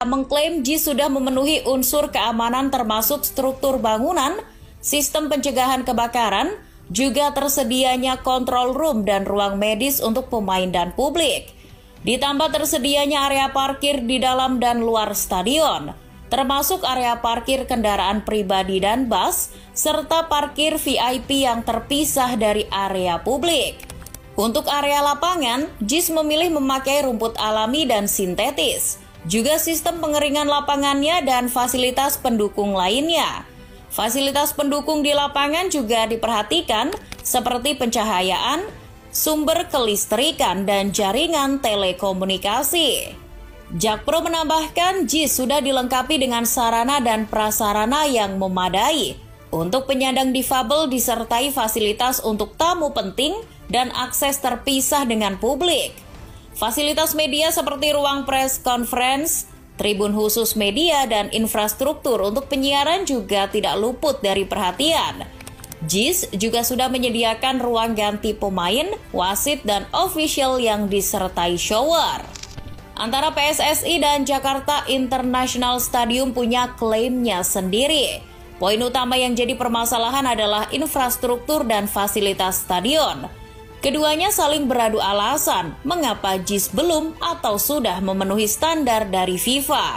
mengklaim JIS sudah memenuhi unsur keamanan termasuk struktur bangunan, sistem pencegahan kebakaran, juga tersedianya kontrol room dan ruang medis untuk pemain dan publik. Ditambah tersedianya area parkir di dalam dan luar stadion, termasuk area parkir kendaraan pribadi dan bus, serta parkir VIP yang terpisah dari area publik. Untuk area lapangan, JIS memilih memakai rumput alami dan sintetis juga sistem pengeringan lapangannya dan fasilitas pendukung lainnya. Fasilitas pendukung di lapangan juga diperhatikan seperti pencahayaan, sumber kelistrikan, dan jaringan telekomunikasi. Jakpro menambahkan JIS sudah dilengkapi dengan sarana dan prasarana yang memadai untuk penyandang difabel disertai fasilitas untuk tamu penting dan akses terpisah dengan publik. Fasilitas media seperti ruang press conference, tribun khusus media, dan infrastruktur untuk penyiaran juga tidak luput dari perhatian. JIS juga sudah menyediakan ruang ganti pemain, wasit, dan official yang disertai shower. Antara PSSI dan Jakarta International Stadium punya klaimnya sendiri. Poin utama yang jadi permasalahan adalah infrastruktur dan fasilitas stadion. Keduanya saling beradu alasan mengapa JIS belum atau sudah memenuhi standar dari FIFA.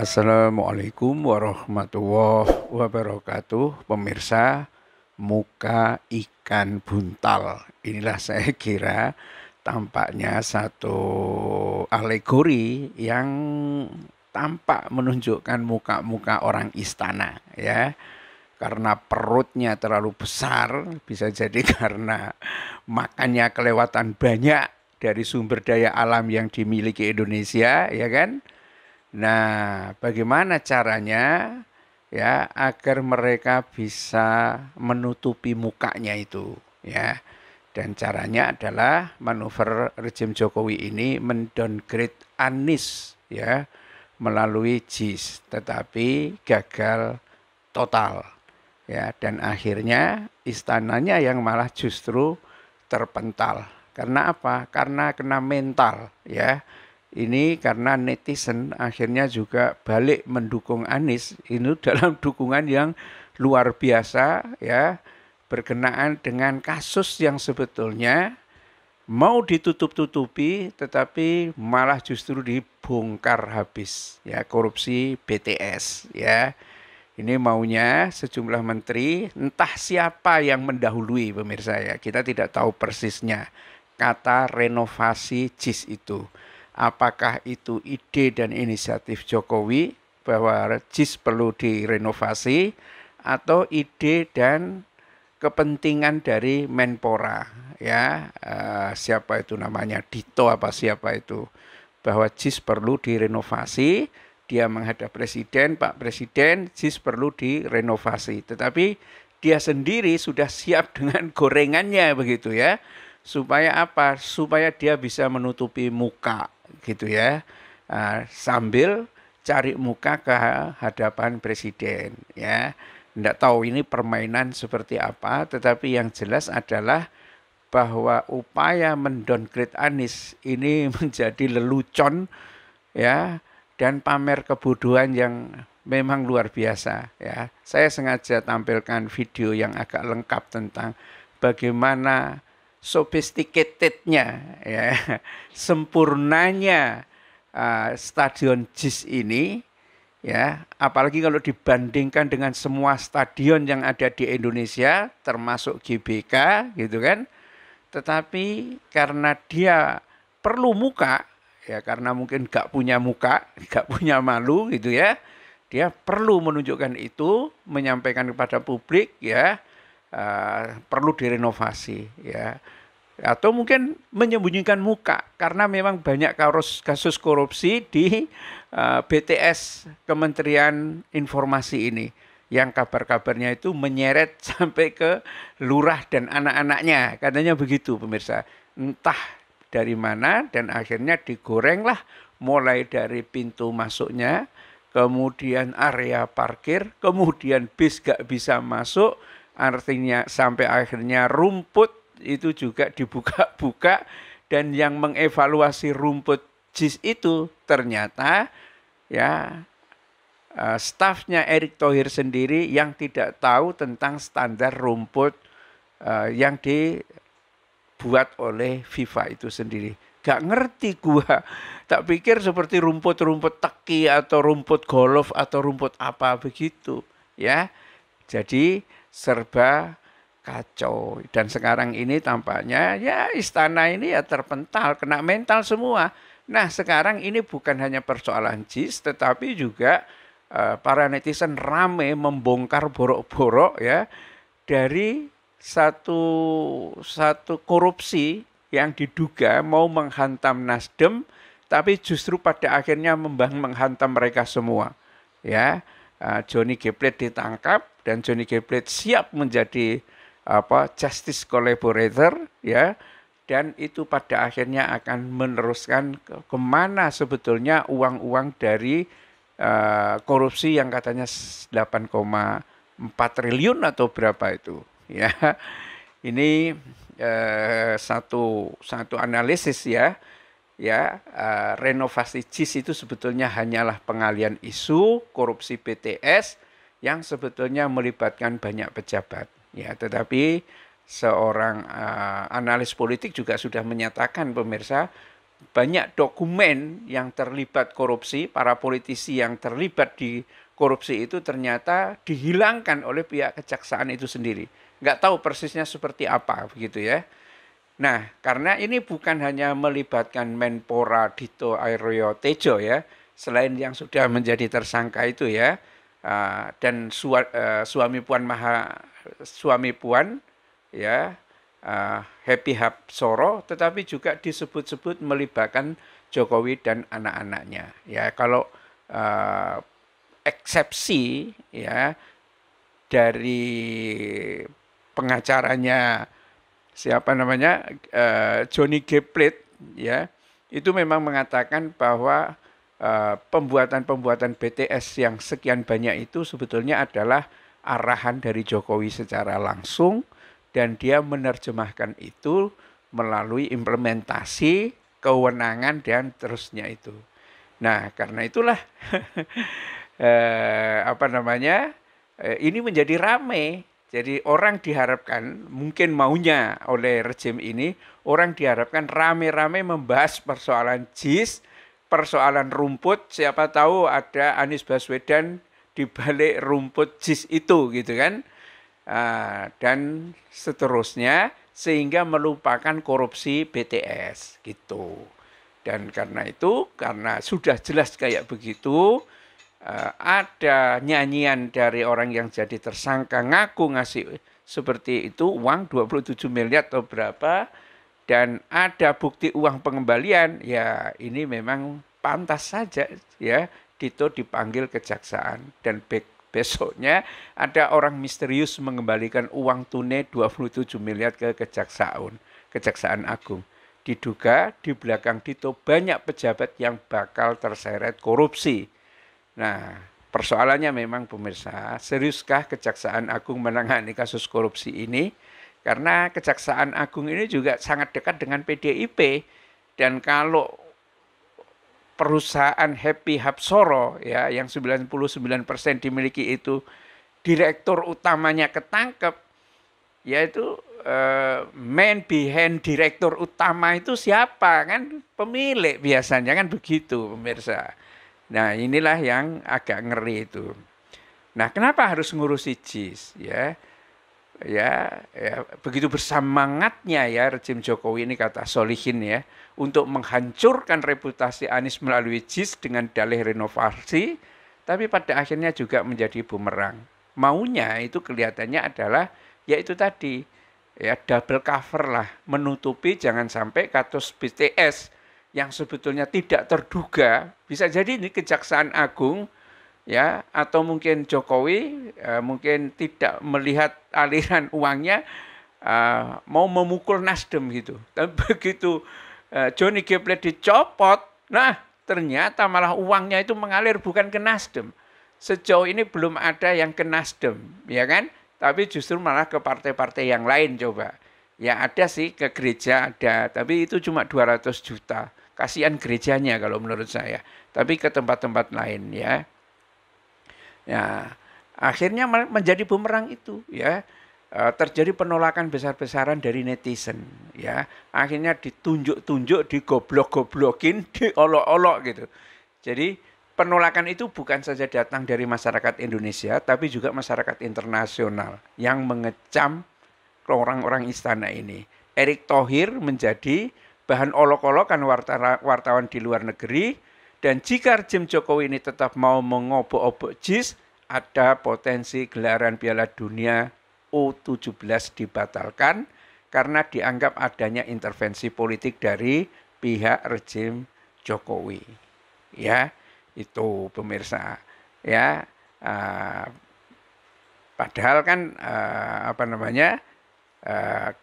Assalamualaikum warahmatullahi wabarakatuh, pemirsa muka ikan buntal. Inilah saya kira tampaknya satu alegori yang tampak menunjukkan muka-muka orang istana ya karena perutnya terlalu besar bisa jadi karena makannya kelewatan banyak dari sumber daya alam yang dimiliki Indonesia ya kan nah bagaimana caranya ya agar mereka bisa menutupi mukanya itu ya dan caranya adalah manuver rejim Jokowi ini mendowngrade Anies ya melalui JIS tetapi gagal total ya dan akhirnya istananya yang malah justru terpental karena apa karena kena mental ya ini karena netizen akhirnya juga balik mendukung Anies ini dalam dukungan yang luar biasa ya berkenaan dengan kasus yang sebetulnya mau ditutup-tutupi tetapi malah justru dibongkar habis ya korupsi BTS ya. Ini maunya sejumlah menteri, entah siapa yang mendahului pemirsa ya. Kita tidak tahu persisnya kata renovasi JIS itu. Apakah itu ide dan inisiatif Jokowi bahwa JIS perlu direnovasi atau ide dan kepentingan dari Menpora ya uh, siapa itu namanya Dito apa siapa itu bahwa JIS perlu direnovasi dia menghadap presiden Pak Presiden JIS perlu direnovasi tetapi dia sendiri sudah siap dengan gorengannya begitu ya supaya apa supaya dia bisa menutupi muka gitu ya uh, sambil cari muka ke hadapan presiden ya tidak tahu ini permainan seperti apa, tetapi yang jelas adalah bahwa upaya mendowngrade Anies ini menjadi lelucon ya dan pamer kebodohan yang memang luar biasa ya. Saya sengaja tampilkan video yang agak lengkap tentang bagaimana sophisticatednya ya sempurnanya uh, stadion JIS ini ya apalagi kalau dibandingkan dengan semua stadion yang ada di Indonesia termasuk GBK gitu kan tetapi karena dia perlu muka ya karena mungkin gak punya muka gak punya malu gitu ya dia perlu menunjukkan itu menyampaikan kepada publik ya uh, perlu direnovasi ya atau mungkin menyembunyikan muka karena memang banyak kasus kasus korupsi di uh, eh, BTS Kementerian Informasi ini yang kabar-kabarnya itu menyeret sampai ke lurah dan anak-anaknya katanya begitu pemirsa entah dari mana dan akhirnya digorenglah mulai dari pintu masuknya kemudian area parkir kemudian bis gak bisa masuk artinya sampai akhirnya rumput itu juga dibuka-buka dan yang mengevaluasi rumput JIS itu ternyata ya eh, stafnya Erick Thohir sendiri yang tidak tahu tentang standar rumput eh, yang dibuat oleh FIFA itu sendiri. Gak ngerti gua. Tak pikir seperti rumput-rumput teki atau rumput golf atau rumput apa begitu, ya. Jadi serba kacau. Dan sekarang ini tampaknya ya istana ini ya terpental, kena mental semua. Nah sekarang ini bukan hanya persoalan JIS tetapi juga uh, para netizen rame membongkar borok-borok ya dari satu satu korupsi yang diduga mau menghantam Nasdem tapi justru pada akhirnya membang menghantam mereka semua ya eh, Johnny Geplet ditangkap dan Johnny Geplet siap menjadi apa justice collaborator ya dan itu pada akhirnya akan meneruskan ke, kemana sebetulnya uang-uang dari uh, korupsi yang katanya 8,4 triliun atau berapa itu ya ini uh, satu satu analisis ya ya uh, renovasi JIS itu sebetulnya hanyalah pengalian isu korupsi bts yang sebetulnya melibatkan banyak pejabat Ya, tetapi seorang uh, analis politik juga sudah menyatakan pemirsa banyak dokumen yang terlibat korupsi, para politisi yang terlibat di korupsi itu ternyata dihilangkan oleh pihak kejaksaan itu sendiri. Nggak tahu persisnya seperti apa begitu ya. Nah, karena ini bukan hanya melibatkan Menpora Dito Airyo Tejo ya, selain yang sudah menjadi tersangka itu ya, eh, dan eh, suami Puan Maha suami Puan ya uh, Happy hap Soro tetapi juga disebut-sebut melibatkan Jokowi dan anak-anaknya ya kalau uh, eksepsi ya dari pengacaranya siapa namanya uh, Johnny Geplet ya itu memang mengatakan bahwa pembuatan-pembuatan uh, BTS yang sekian banyak itu sebetulnya adalah arahan dari Jokowi secara langsung dan dia menerjemahkan itu melalui implementasi kewenangan dan terusnya itu. Nah, karena itulah eh, apa namanya? Eh, ini menjadi ramai. Jadi orang diharapkan mungkin maunya oleh rejim ini orang diharapkan rame-rame membahas persoalan JIS, persoalan rumput, siapa tahu ada Anies Baswedan di balik rumput jis itu gitu kan. Ah, dan seterusnya sehingga melupakan korupsi BTS gitu. Dan karena itu, karena sudah jelas kayak begitu, ah, ada nyanyian dari orang yang jadi tersangka ngaku ngasih seperti itu uang 27 miliar atau berapa dan ada bukti uang pengembalian ya ini memang pantas saja ya Dito gitu dipanggil kejaksaan dan besoknya ada orang misterius mengembalikan uang tunai 27 miliar ke kejaksaan, kejaksaan agung. Diduga di belakang Dito banyak pejabat yang bakal terseret korupsi. Nah, persoalannya memang pemirsa, seriuskah Kejaksaan Agung menangani kasus korupsi ini? Karena Kejaksaan Agung ini juga sangat dekat dengan PDIP dan kalau perusahaan Happy Hapsoro ya yang 99% dimiliki itu direktur utamanya ketangkep yaitu uh, eh, main behind direktur utama itu siapa kan pemilik biasanya kan begitu pemirsa. Nah, inilah yang agak ngeri itu. Nah, kenapa harus ngurusi JIS ya? ya, ya begitu bersemangatnya ya rezim Jokowi ini kata Solihin ya untuk menghancurkan reputasi Anies melalui JIS dengan dalih renovasi tapi pada akhirnya juga menjadi bumerang maunya itu kelihatannya adalah yaitu tadi ya double cover lah menutupi jangan sampai kasus BTS yang sebetulnya tidak terduga bisa jadi ini Kejaksaan Agung ya atau mungkin Jokowi eh, mungkin tidak melihat aliran uangnya eh, mau memukul Nasdem gitu. Dan begitu eh, Johnny Gepler dicopot, nah ternyata malah uangnya itu mengalir bukan ke Nasdem. Sejauh ini belum ada yang ke Nasdem, ya kan? Tapi justru malah ke partai-partai yang lain coba. Ya ada sih ke gereja ada, tapi itu cuma 200 juta. Kasihan gerejanya kalau menurut saya. Tapi ke tempat-tempat lain ya. Ya, akhirnya menjadi bumerang itu ya. E, terjadi penolakan besar-besaran dari netizen ya. Akhirnya ditunjuk-tunjuk, digoblok-goblokin, diolok-olok gitu. Jadi penolakan itu bukan saja datang dari masyarakat Indonesia tapi juga masyarakat internasional yang mengecam orang-orang istana ini. Erick Thohir menjadi bahan olok-olokan wartawan di luar negeri dan jika rejim Jokowi ini tetap mau mengobok-obok JIS, ada potensi gelaran Piala Dunia U17 dibatalkan karena dianggap adanya intervensi politik dari pihak rejim Jokowi. Ya, itu pemirsa. Ya, uh, padahal kan uh, apa namanya uh,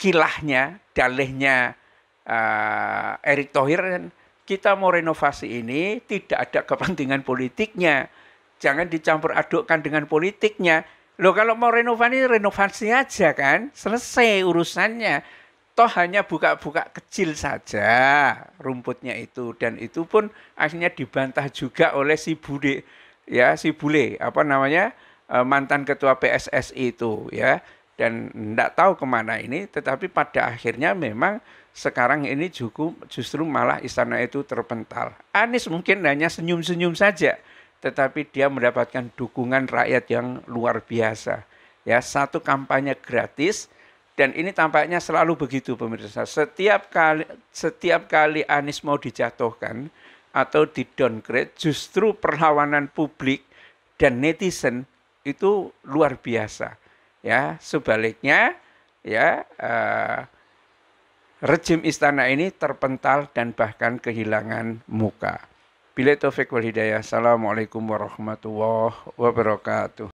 kilahnya, dalihnya uh, Erick Thohir kan kita mau renovasi ini tidak ada kepentingan politiknya. Jangan dicampur adukkan dengan politiknya. Loh kalau mau renovasi, renovasi aja kan. Selesai urusannya. Toh hanya buka-buka kecil saja rumputnya itu. Dan itu pun akhirnya dibantah juga oleh si Bude. Ya, si Bule, apa namanya? Eh, mantan ketua PSSI itu ya dan tidak tahu kemana ini, tetapi pada akhirnya memang sekarang ini cukup justru malah istana itu terpental. Anies mungkin hanya senyum-senyum saja, tetapi dia mendapatkan dukungan rakyat yang luar biasa. Ya, satu kampanye gratis dan ini tampaknya selalu begitu pemirsa. Setiap kali setiap kali Anies mau dijatuhkan atau di downgrade, justru perlawanan publik dan netizen itu luar biasa ya sebaliknya ya eh, rejim istana ini terpental dan bahkan kehilangan muka. Bila taufik wal hidayah. Assalamualaikum warahmatullahi wabarakatuh.